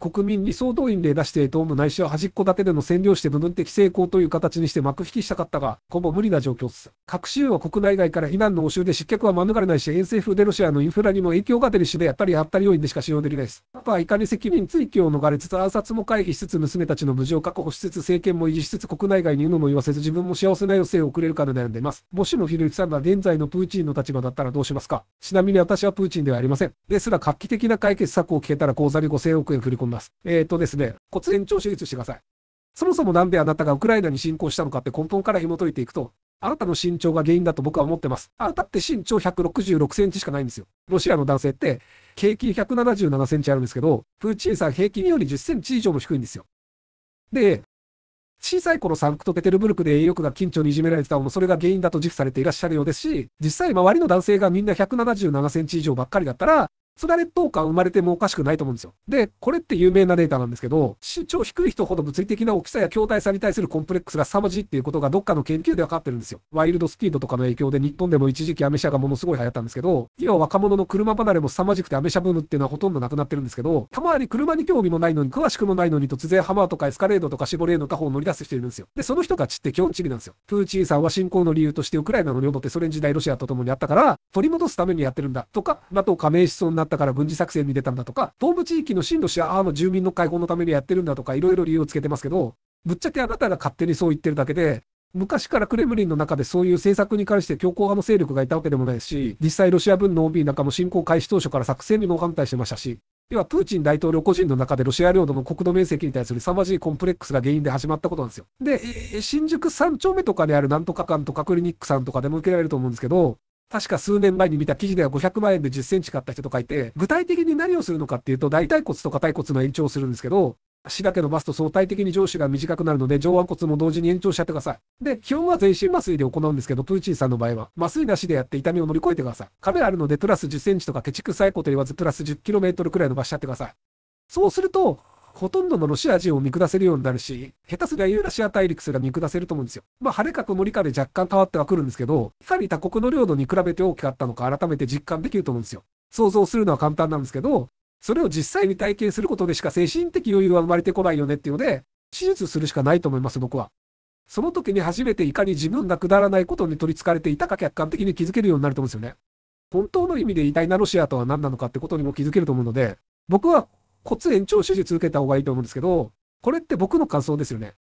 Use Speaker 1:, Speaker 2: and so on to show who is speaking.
Speaker 1: 国民に総動員令出して党の内視は端っこだけでの占領して部分的成功という形にして幕引きしたかったが、ほぼ無理な状況です。各州は国内外から非難の応酬で失脚は免れないし、遠征風でロシアのインフラにも影響が出るしで、やっぱりあったり要因でしか使用できないです。あとはいかに責任追及を逃れつつ暗殺も回避しつつ娘たちの無事を確保しつつ政権も維持しつつ国内外に言うのも言わせず自分も幸せな余生を送れるかで悩んでいます。もしもひろゆきさんが現在のプーチンの立場だったらどうしますかちなみに私はプーチンではありません。ですら画期的な解決策を聞けたら口座に5000億円振り込むいます。えっ、ー、とですね、骨延長手術してください。そもそもなんであなたがウクライナに侵攻したのかって根本から紐解いていくと、あなたの身長が原因だと僕は思ってます。あなたって身長166センチしかないんですよ。ロシアの男性って、平均177センチあるんですけど、プーチンさん平均より10センチ以上も低いんですよ。で、小さい頃サンクトペテルブルクで栄養が緊張にいじめられてたのもそれが原因だと自負されていらっしゃるようですし、実際周りの男性がみんな177センチ以上ばっかりだったら、つら劣等感生まれてもおかしくないと思うんですよ。で、これって有名なデータなんですけど、身長低い人ほど物理的な大きさや強体差に対するコンプレックスが凄まじいっていうことがどっかの研究で分かってるんですよ。ワイルドスピードとかの影響で日本でも一時期アメ車がものすごい流行ったんですけど、要は若者の車離れも凄まじくてアメ車ブームっていうのはほとんどなくなってるんですけど、たまに車に興味もないのに詳しくもないのに突然ハマーとかエスカレードとかシボレーの家宝を乗り出す人いるんですよ。で、その人が散って基本地理なんですよ。プーチンさんは侵攻の理由としてウクライナの領土ってソ連時代ロシアと共にあったから、取り戻すためにやってるんだとか、NATO 加盟しそうになったから軍事作戦に出たんだとか、東部地域の親ロシアの住民の解放のためにやってるんだとか、いろいろ理由をつけてますけど、ぶっちゃけあなたが勝手にそう言ってるだけで、昔からクレムリンの中でそういう政策に関して強硬派の勢力がいたわけでもないし、実際ロシア軍の OB なんかも侵攻開始当初から作戦に猛反対してましたし、要はプーチン大統領個人の中でロシア領土の国土面積に対する凄まじいコンプレックスが原因で始まったことなんですよ。で、新宿3丁目とかにあるなんとか館とかクリニックさんとかでも受けられると思うんですけど、確か数年前に見た記事では500万円で10センチ買った人と書いて、具体的に何をするのかっていうと、大腿骨とか腿骨の延長をするんですけど、足だけ伸ばすと相対的に上肢が短くなるので上腕骨も同時に延長しちゃってください。で、基本は全身麻酔で行うんですけど、プーチンさんの場合は、麻酔なしでやって痛みを乗り越えてください。カメラあるのでプラス10センチとかケチクサイコと言わずプラス1 0トルくらい伸ばしちゃってください。そうすると、ほとんどのロシア人を見下せるようになるし、下手すりゃユーラシア大陸すら見下せると思うんですよ。まあ、晴れか曇りかで若干変わってはくるんですけど、いかに他国の領土に比べて大きかったのか改めて実感できると思うんですよ。想像するのは簡単なんですけど、それを実際に体験することでしか精神的余裕は生まれてこないよねっていうので、手術するしかないと思います、僕は。その時に初めていかに自分がくだらないことに取り憑かれていたか客観的に気づけるようになると思うんですよね。本当の意味で偉大なロシアとは何なのかってことにも気づけると思うので、僕は骨延長手術受けた方がいいと思うんですけど、これって僕の感想ですよね。